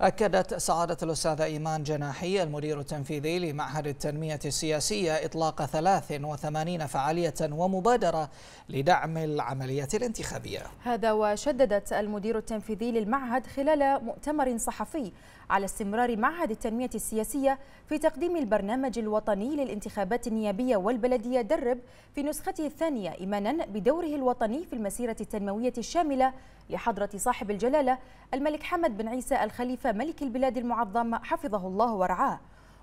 أكدت سعادة الأستاذة إيمان جناحي المدير التنفيذي لمعهد التنمية السياسية إطلاق 83 فعالية ومبادرة لدعم العملية الانتخابية هذا وشددت المدير التنفيذي للمعهد خلال مؤتمر صحفي على استمرار معهد التنمية السياسية في تقديم البرنامج الوطني للانتخابات النيابية والبلدية درب في نسخته الثانية إيمانا بدوره الوطني في المسيرة التنموية الشاملة لحضرة صاحب الجلالة الملك حمد بن عيسى الخليفة ملك البلاد المعظم حفظه الله ورعاه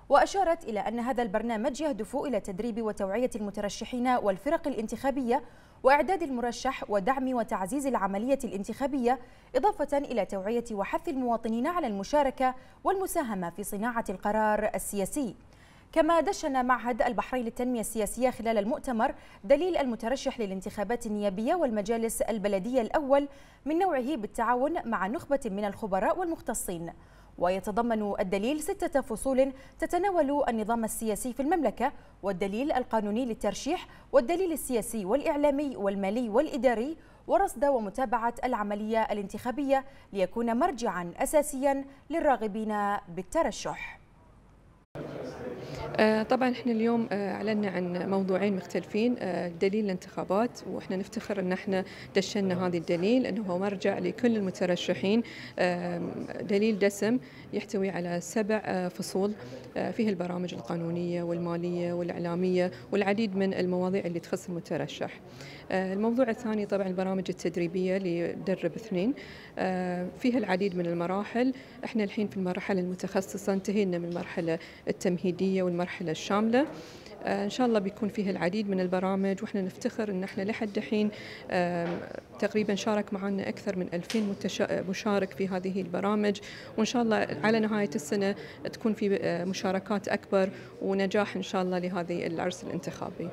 وأشارت إلى أن هذا البرنامج يهدف إلى تدريب وتوعية المترشحين والفرق الانتخابية وإعداد المرشح ودعم وتعزيز العملية الانتخابية إضافة إلى توعية وحث المواطنين على المشاركة والمساهمة في صناعة القرار السياسي كما دشن معهد البحرين للتنمية السياسية خلال المؤتمر دليل المترشح للانتخابات النيابية والمجالس البلدية الأول من نوعه بالتعاون مع نخبة من الخبراء والمختصين ويتضمن الدليل ستة فصول تتناول النظام السياسي في المملكة والدليل القانوني للترشيح والدليل السياسي والإعلامي والمالي والإداري ورصد ومتابعة العملية الانتخابية ليكون مرجعا أساسيا للراغبين بالترشح آه، طبعا احنا اليوم آه، اعلنا عن موضوعين مختلفين آه، دليل الانتخابات واحنا نفتخر ان احنا دشنا هذا الدليل انه هو مرجع لكل المترشحين دليل دسم يحتوي على سبع فصول فيه البرامج القانونيه والماليه والاعلاميه والعديد من المواضيع اللي تخص المترشح. الموضوع الثاني طبعا البرامج التدريبيه لدرب اثنين فيها العديد من المراحل احنا الحين في المرحله المتخصصه انتهينا من المرحله التمهيديه والمرحله المرحله الشامله آه، ان شاء الله بيكون فيها العديد من البرامج واحنا نفتخر ان احنا لحد الحين تقريبا شارك معنا اكثر من 2000 آه، مشارك في هذه البرامج وان شاء الله على نهايه السنه تكون في آه، مشاركات اكبر ونجاح ان شاء الله لهذه العرس الانتخابي